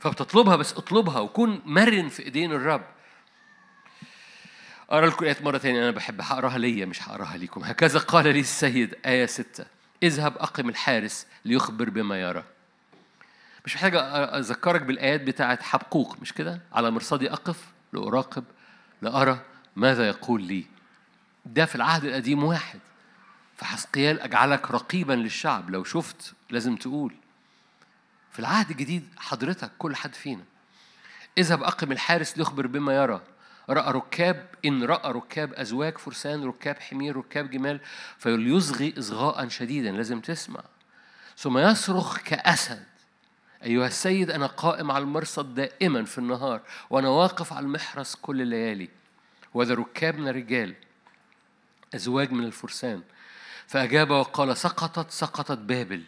فبتطلبها بس اطلبها وكون مرن في ايدين الرب أرى لكم آيات مرة ثانية أنا بحب هقراها ليا مش هقراها ليكم هكذا قال لي السيد آية ستة اذهب أقم الحارس ليخبر بما يرى مش محتاج أذكرك بالآيات بتاعة حبقوق مش كده على مرصدي أقف لأراقب لأرى ماذا يقول لي ده في العهد القديم واحد فحسقيال أجعلك رقيبا للشعب لو شفت لازم تقول في العهد الجديد حضرتك كل حد فينا اذهب أقم الحارس ليخبر بما يرى رأى ركاب إن رأى ركاب أزواج فرسان ركاب حمير ركاب جمال فليصغي إصغاء شديدا لازم تسمع ثم يصرخ كأسد أيها السيد أنا قائم على المرصد دائما في النهار وأنا واقف على المحرس كل الليالي وإذا ركابنا رجال أزواج من الفرسان فأجاب وقال سقطت سقطت بابل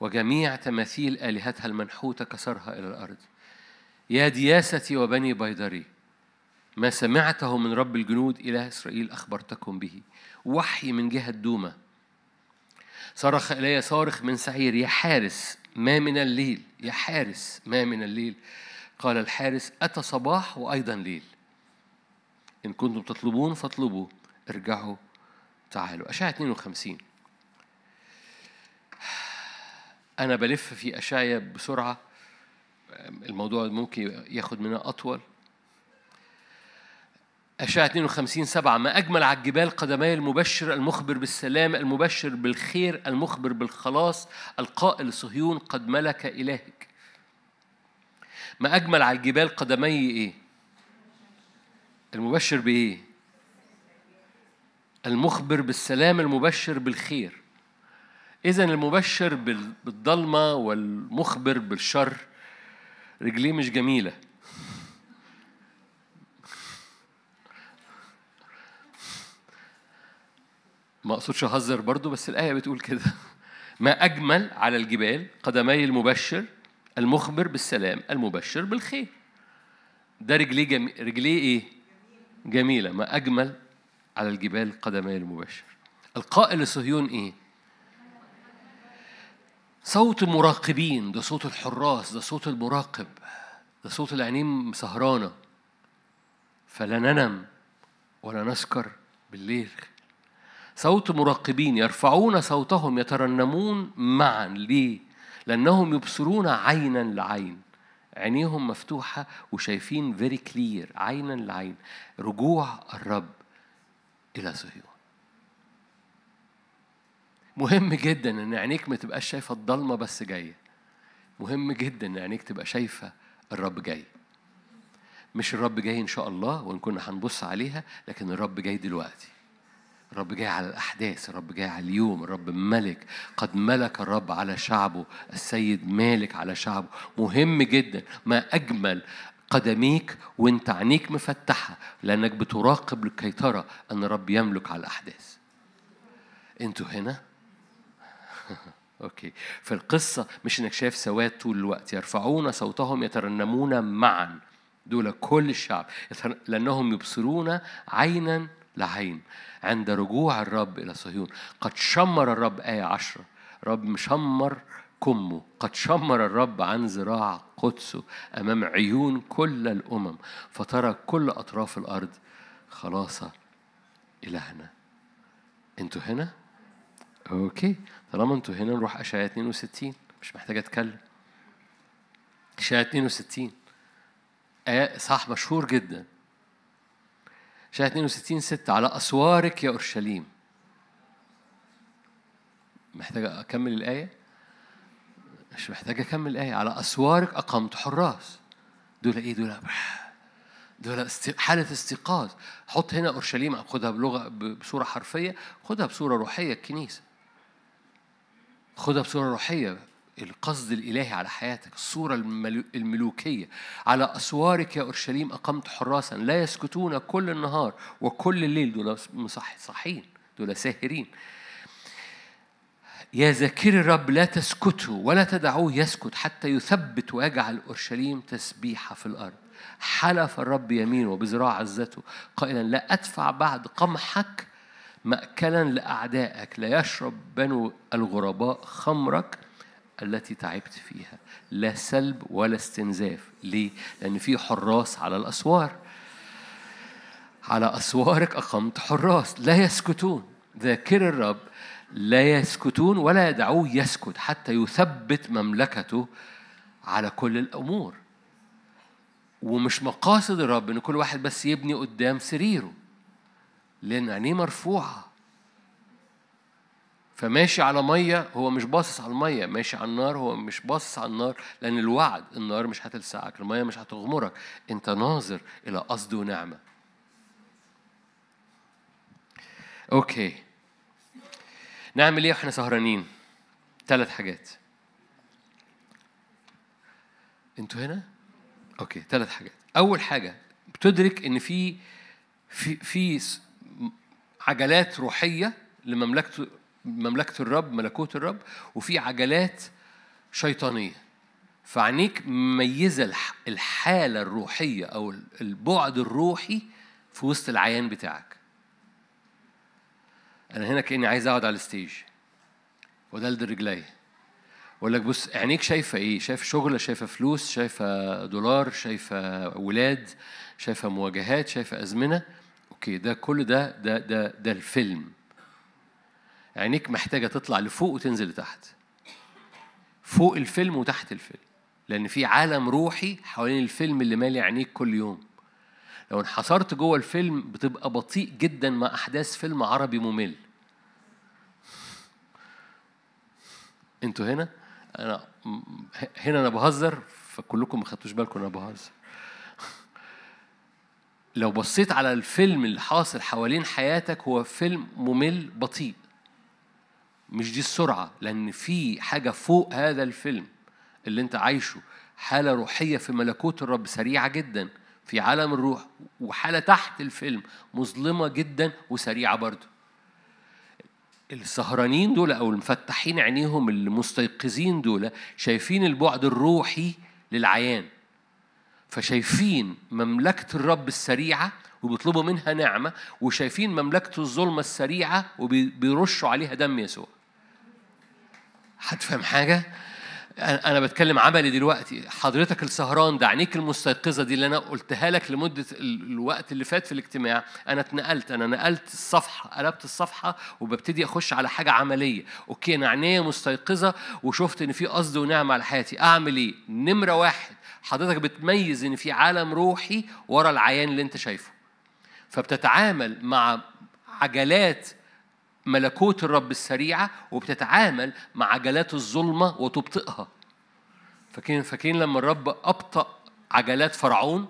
وجميع تماثيل آلهتها المنحوتة كسرها إلى الأرض يا دياستي وبني بيدري ما سمعته من رب الجنود إله إسرائيل أخبرتكم به وحي من جهة دومة صرخ إلي صارخ من سعير يا حارس ما من الليل يا حارس ما من الليل قال الحارس أتى صباح وأيضا ليل إن كنتم تطلبون فاطلبوا ارجعوا تعالوا أشعة 52 أنا بلف في أشعة بسرعة الموضوع ممكن ياخد منها أطول أشعة 52 سبعة ما أجمل على الجبال قدمي المبشر المخبر بالسلام المبشر بالخير المخبر بالخلاص القائل صهيون قد ملك إلهك ما أجمل على الجبال قدمي إيه المبشر بإيه المخبر بالسلام المبشر بالخير إذا المبشر بالضلمة والمخبر بالشر رجليه مش جميلة ما اقصدش اهزر برضه بس الايه بتقول كده ما اجمل على الجبال قدمي المبشر المخبر بالسلام المبشر بالخير ده رجليه جمي... رجليه ايه جميله ما اجمل على الجبال قدمي المبشر القائل لصهيون ايه صوت مراقبين ده صوت الحراس ده صوت المراقب ده صوت العينين سهرانه فلا ننم ولا نسكر بالليل صوت مراقبين يرفعون صوتهم يترنمون معا ليه؟ لأنهم يبصرون عينا لعين عينيهم مفتوحة وشايفين فيري كلير عينا لعين رجوع الرب إلى صهيون مهم جدا إن عينيك ما تبقاش شايفة الضلمة بس جاية مهم جدا إن عينيك تبقى شايفة الرب جاي مش الرب جاي إن شاء الله وإن كنا هنبص عليها لكن الرب جاي دلوقتي الرب جاي على الأحداث الرب جاي على اليوم الرب ملك قد ملك الرب على شعبه السيد مالك على شعبه مهم جدا ما أجمل قدميك وانت عينيك مفتحة لأنك بتراقب لكي ترى أن الرب يملك على الأحداث انتوا هنا اوكي فالقصه مش انك شايف سواد طول الوقت يرفعون صوتهم يترنمون معا دول كل الشعب لانهم يبصرون عينا لعين عند رجوع الرب إلى صهيون قد شمر الرب آية عشرة رب مشمر كمه قد شمر الرب عن ذراع قدسه أمام عيون كل الأمم فترى كل أطراف الأرض خلاصة إلهنا أنتوا هنا؟ أوكي طالما أنتوا هنا نروح أشعياء 62 مش محتاجة أتكلم أشعياء 62 آية صح مشهور جدا شاهد 62 6 على أسوارك يا أورشليم محتاجة أكمل الآية؟ مش محتاجة أكمل الآية على أسوارك أقمت حراس دول إيه دول دول حالة استيقاظ حط هنا أورشليم خدها بلغة بصورة حرفية خدها بصورة روحية الكنيسة خدها بصورة روحية القصد الإلهي على حياتك الصورة الملوكية على أسوارك يا أورشليم أقمت حراسا لا يسكتون كل النهار وكل الليل دول مصح دول ساهرين يا ذاكري الرب لا تسكتوا ولا تدعوه يسكت حتى يثبت ويجعل أورشليم تسبيحة في الأرض حلف الرب يمينه وبذراع عزته قائلا لا أدفع بعد قمحك مأكلا لأعدائك لا يشرب بنو الغرباء خمرك التي تعبت فيها لا سلب ولا استنزاف ليه؟ لأن في حراس على الأسوار على أسوارك أقمت حراس لا يسكتون ذاكر الرب لا يسكتون ولا يدعوه يسكت حتى يثبت مملكته على كل الأمور ومش مقاصد الرب إن كل واحد بس يبني قدام سريره لأن عينيه مرفوعة فماشي على ميه هو مش باصص على الميه ماشي على النار هو مش باصص على النار لان الوعد النار مش هتلسعك الميه مش هتغمرك انت ناظر الى قصد ونعمه اوكي نعمل ايه واحنا سهرانين ثلاث حاجات انتوا هنا اوكي ثلاث حاجات اول حاجه بتدرك ان في في في عجلات روحيه لمملكته مملكة الرب ملكوت الرب وفي عجلات شيطانية فعينيك مميزة الحالة الروحية أو البعد الروحي في وسط العيان بتاعك أنا هنا كأني عايز أقعد على الستيج ودلد رجلي أقول لك بص عينيك شايفة إيه؟ شايفة شغلة، شايفة فلوس، شايفة دولار، شايفة ولاد، شايفة مواجهات، شايفة أزمنة. أوكي ده كل ده ده ده ده الفيلم عينيك محتاجة تطلع لفوق وتنزل لتحت فوق الفيلم وتحت الفيلم لأن في عالم روحي حوالين الفيلم اللي مالي عينيك كل يوم لو انحصرت جوه الفيلم بتبقى بطيء جدا مع أحداث فيلم عربي ممل انتوا هنا انا هنا انا بهزر فكلكم ما خدتوش بالكم انا بهزر لو بصيت على الفيلم اللي حاصل حوالين حياتك هو فيلم ممل بطيء مش دي السرعة لأن في حاجة فوق هذا الفيلم اللي أنت عايشه حالة روحية في ملكوت الرب سريعة جدا في عالم الروح وحالة تحت الفيلم مظلمة جدا وسريعة برضه السهرانين دول أو المفتحين عينيهم المستيقظين دول شايفين البعد الروحي للعيان فشايفين مملكة الرب السريعة وبيطلبوا منها نعمة وشايفين مملكة الظلمة السريعة وبيرشوا عليها دم يسوع حد فاهم حاجه انا بتكلم عملي دلوقتي حضرتك السهران ده عينيك المستيقظه دي اللي انا قلتها لك لمده الوقت اللي فات في الاجتماع انا اتنقلت انا نقلت الصفحه قلبت الصفحه وببتدي اخش على حاجه عمليه اوكي انا عينيا مستيقظه وشفت ان في قصد ونعمه على حياتي اعمل ايه نمره واحد حضرتك بتميز ان في عالم روحي ورا العيان اللي انت شايفه فبتتعامل مع عجلات ملكوت الرب السريعة وبتتعامل مع عجلات الظلمة وتبطئها فاكرين فاكرين لما الرب أبطأ عجلات فرعون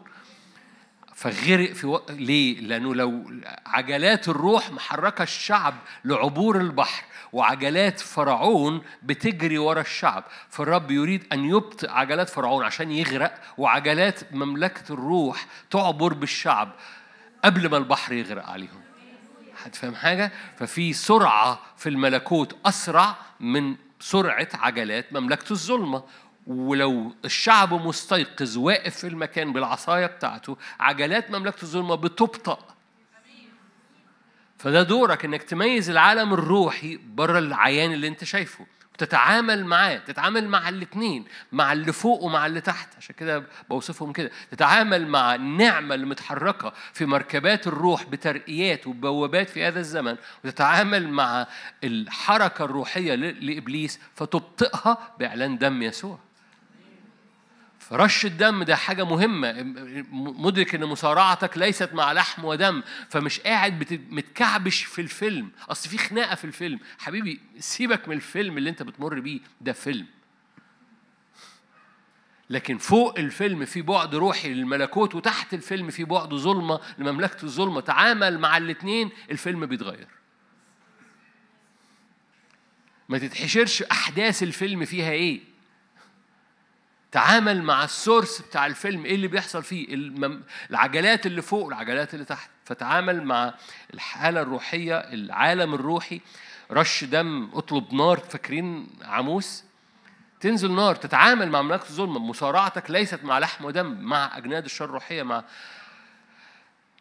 فغرق في و... ليه؟ لأنه لو عجلات الروح محركة الشعب لعبور البحر وعجلات فرعون بتجري ورا الشعب فالرب يريد أن يبطئ عجلات فرعون عشان يغرق وعجلات مملكة الروح تعبر بالشعب قبل ما البحر يغرق عليهم حد فاهم حاجة؟ ففي سرعة في الملكوت أسرع من سرعة عجلات مملكة الظلمة ولو الشعب مستيقظ واقف في المكان بالعصاية بتاعته عجلات مملكة الظلمة بتبطأ فده دورك انك تميز العالم الروحي بره العيان اللي انت شايفه بتتعامل معاه تتعامل مع الاثنين مع اللي فوق ومع اللي تحت عشان كده بوصفهم كده تتعامل مع النعمة المتحركة في مركبات الروح بترقيات وبوابات في هذا الزمن وتتعامل مع الحركة الروحية لإبليس فتبطئها بإعلان دم يسوع فرش الدم ده حاجة مهمة مدرك إن مصارعتك ليست مع لحم ودم فمش قاعد متكعبش في الفيلم أصل في خناقة في الفيلم حبيبي سيبك من الفيلم اللي أنت بتمر بيه ده فيلم لكن فوق الفيلم في بعد روحي للملكوت وتحت الفيلم في بعد ظلمة لمملكة الظلمة تعامل مع الاتنين الفيلم بيتغير ما تتحشرش أحداث الفيلم فيها إيه تعامل مع السورس بتاع الفيلم ايه اللي بيحصل فيه المم... العجلات اللي فوق العجلات اللي تحت فتعامل مع الحاله الروحيه العالم الروحي رش دم اطلب نار فاكرين عاموس تنزل نار تتعامل مع مملكه الظلم مصارعتك ليست مع لحم ودم مع اجناد الشر الروحيه مع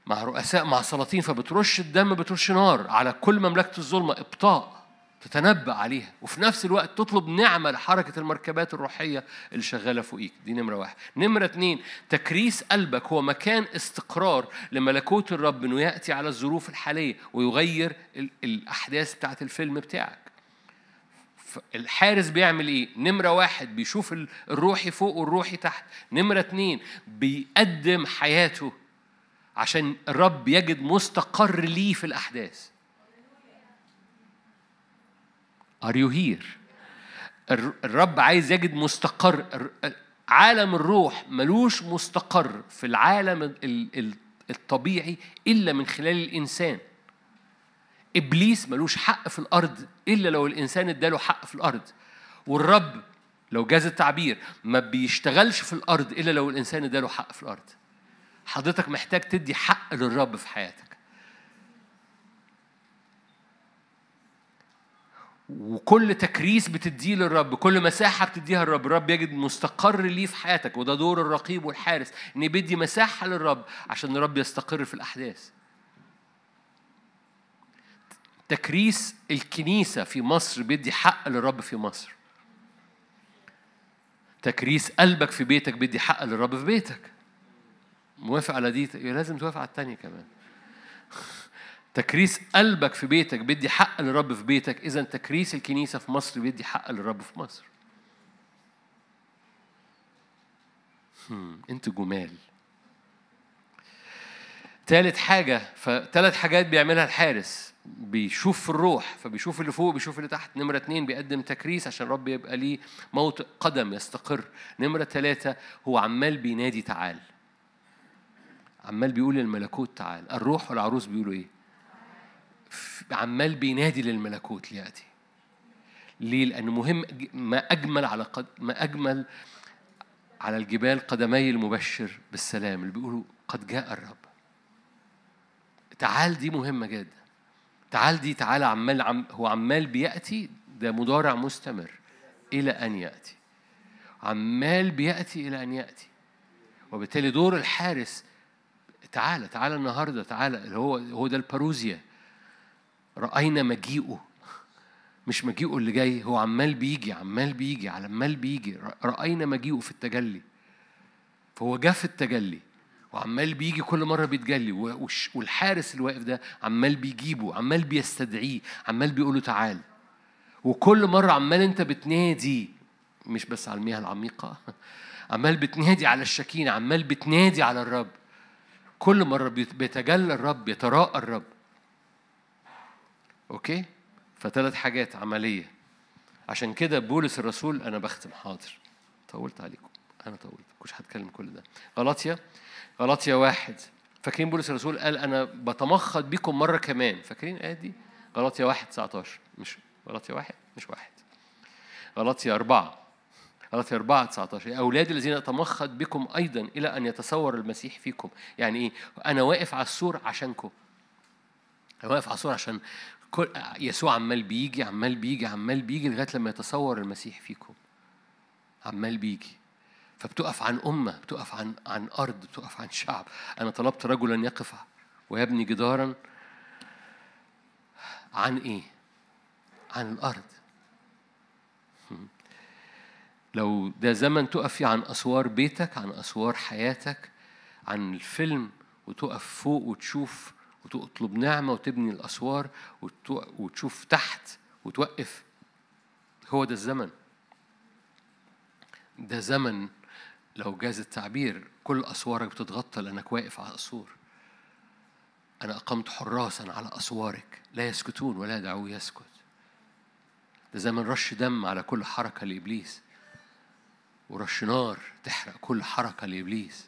مع رؤساء مع سلاطين فبترش الدم بترش نار على كل مملكه الظلمه ابطاء تتنبأ عليها وفي نفس الوقت تطلب نعمة لحركة المركبات الروحية اللي شغالة فوقيك دي نمرة واحد نمرة اتنين تكريس قلبك هو مكان استقرار لملكوت الرب انه يأتي على الظروف الحالية ويغير الأحداث بتاعة الفيلم بتاعك الحارس بيعمل ايه؟ نمرة واحد بيشوف الروحي فوق والروحي تحت نمرة اتنين بيقدم حياته عشان الرب يجد مستقر ليه في الأحداث Are you here? الرب عايز يجد مستقر عالم الروح ملوش مستقر في العالم الطبيعي إلا من خلال الإنسان إبليس ملوش حق في الأرض إلا لو الإنسان اداله حق في الأرض والرب لو جاز التعبير ما بيشتغلش في الأرض إلا لو الإنسان اداله حق في الأرض حضرتك محتاج تدي حق للرب في حياتك وكل تكريس بتديه للرب كل مساحة بتديها للرب الرب يجد مستقر ليه في حياتك وده دور الرقيب والحارس إن بدي مساحة للرب عشان الرب يستقر في الأحداث تكريس الكنيسة في مصر بيدي حق للرب في مصر تكريس قلبك في بيتك بيدي حق للرب في بيتك موافق على دي لازم توافق على التانية كمان تكريس قلبك في بيتك بيدي حق للرب في بيتك إذا تكريس الكنيسة في مصر بيدي حق للرب في مصر انتوا جمال ثالث حاجة فثلاث حاجات بيعملها الحارس بيشوف الروح فبيشوف اللي فوق بيشوف اللي تحت نمرة اتنين بيقدم تكريس عشان رب يبقى ليه موت قدم يستقر نمرة ثلاثة هو عمال بينادي تعال عمال بيقول للملكوت تعال الروح والعروس بيقولوا ايه عمال بينادي للملكوت ليأتي ليه؟ لأنه مهم ما أجمل على قد ما أجمل على الجبال قدمي المبشر بالسلام اللي بيقولوا قد جاء الرب تعال دي مهمة جدا تعال دي تعال عمال عم هو عمال بيأتي ده مضارع مستمر إلى أن يأتي عمال بيأتي إلى أن يأتي وبالتالي دور الحارس تعال تعال النهارده اللي هو هو ده الباروزيا رأينا مجيئه مش مجيئه اللي جاي هو عمال بيجي عمال بيجي عمال بيجي رأينا مجيئه في التجلي فهو جه في التجلي وعمال بيجي كل مرة بيتجلي والحارس اللي واقف ده عمال بيجيبه عمال بيستدعيه عمال بيقوله تعال وكل مرة عمال أنت بتنادي مش بس على المياه العميقة عمال بتنادي على الشكين عمال بتنادي على الرب كل مرة بيتجلى الرب يتراءى الرب اوكي فثلاث حاجات عمليه عشان كده بولس الرسول انا بختم حاضر طولت عليكم انا طولت مش هتكلم كل ده غلطيا غلطيا واحد فاكرين بولس الرسول قال انا بتمخض بكم مره كمان فاكرين ادي آه غلطيا واحد 19 مش غلطيا واحد مش واحد غلطيا أربعة غلطيا أربعة 19 يا أولادي الذين أتمخض بكم أيضا إلى أن يتصور المسيح فيكم يعني إيه أنا واقف على السور عشانكم أنا واقف على السور عشان كل يسوع عمال بيجي عمال بيجي عمال بيجي لغايه لما يتصور المسيح فيكم عمال بيجي فبتقف عن أمة بتقف عن عن أرض بتقف عن شعب أنا طلبت رجلا يقف ويبني جدارا عن إيه؟ عن الأرض لو ده زمن تقف فيه عن أسوار بيتك عن أسوار حياتك عن الفيلم وتقف فوق وتشوف وتطلب نعمة وتبني الأسوار وتشوف تحت وتوقف هو ده الزمن ده زمن لو جاز التعبير كل أسوارك بتتغطى لأنك واقف على أسوار أنا أقمت حراسا على أسوارك لا يسكتون ولا دعوه يسكت ده زمن رش دم على كل حركة لإبليس ورش نار تحرق كل حركة لإبليس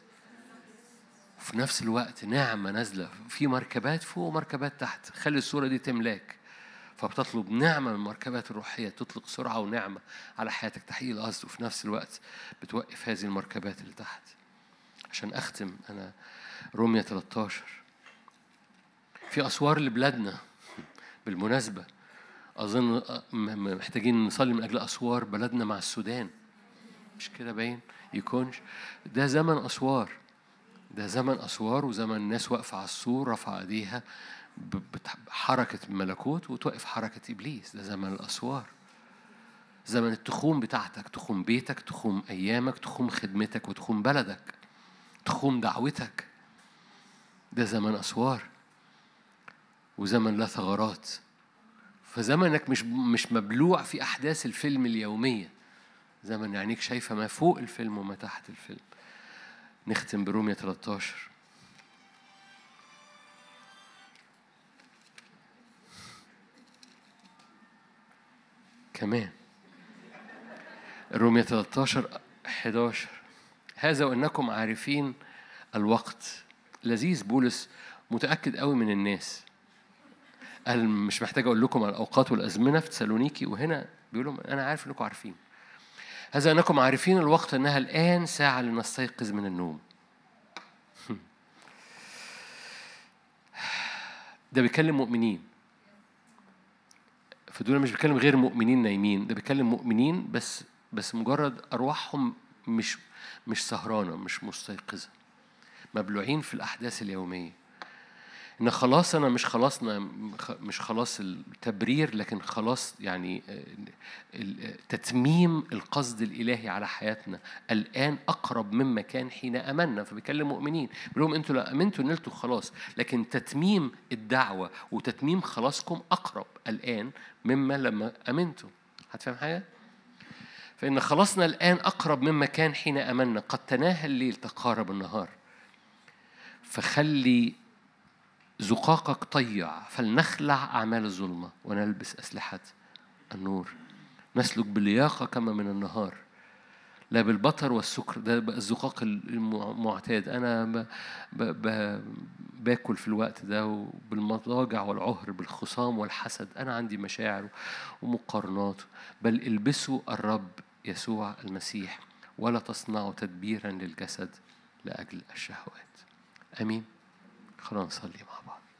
وفي نفس الوقت نعمة نازلة في مركبات فوق ومركبات تحت خلي الصورة دي تملاك فبتطلب نعمة من المركبات الروحية تطلق سرعة ونعمة على حياتك تحقيق القصد وفي نفس الوقت بتوقف هذه المركبات اللي تحت عشان أختم أنا رومية 13 في أسوار لبلادنا بالمناسبة أظن محتاجين نصلي من أجل أسوار بلدنا مع السودان مش كده باين يكونش ده زمن أسوار ده زمن أسوار وزمن ناس واقفة على السور رافعة إيديها بحركة الملكوت وتوقف حركة إبليس ده زمن الأسوار زمن التخوم بتاعتك تخوم بيتك تخوم أيامك تخوم خدمتك وتخوم بلدك تخوم دعوتك ده زمن أسوار وزمن لا ثغرات فزمنك مش مش مبلوع في أحداث الفيلم اليومية زمن عينيك شايفة ما فوق الفيلم وما تحت الفيلم نختم برومية 13 كمان رومية 13 11 هذا وأنكم عارفين الوقت لذيذ بولس متأكد قوي من الناس قال مش محتاج أقول لكم على الأوقات والأزمنة في تسالونيكي وهنا بيقول لهم أنا عارف إنكم عارفين هذا أنكم عارفين الوقت أنها الآن ساعة لنستيقظ من النوم ده بيكلم مؤمنين فدول مش بيكلم غير مؤمنين نايمين ده بيكلم مؤمنين بس بس مجرد أرواحهم مش مش سهرانة مش مستيقظة مبلوعين في الأحداث اليومية ان خلاص انا مش خلاصنا مش خلاص التبرير لكن خلاص يعني آه، تتميم القصد الالهي على حياتنا الان اقرب مما كان حين امنا فبيكلم مؤمنين بيقول لهم انتوا لو امنتوا نلتوا خلاص لكن تتميم الدعوه وتتميم خلاصكم اقرب الان مما لما امنتوا هتفهم حاجه؟ فإن خلاصنا الآن أقرب مما كان حين أمنا قد تناهى الليل تقارب النهار فخلي زقاقك طيع فلنخلع أعمال الظلمة ونلبس أسلحة النور نسلك بلياقة كما من النهار لا بالبطر والسكر ده بقى الزقاق المعتاد أنا ب... ب... ب... باكل في الوقت ده وبالمضاجع والعهر بالخصام والحسد أنا عندي مشاعر ومقارنات بل البسوا الرب يسوع المسيح ولا تصنعوا تدبيرا للجسد لأجل الشهوات أمين خلونا نصلي مع بعض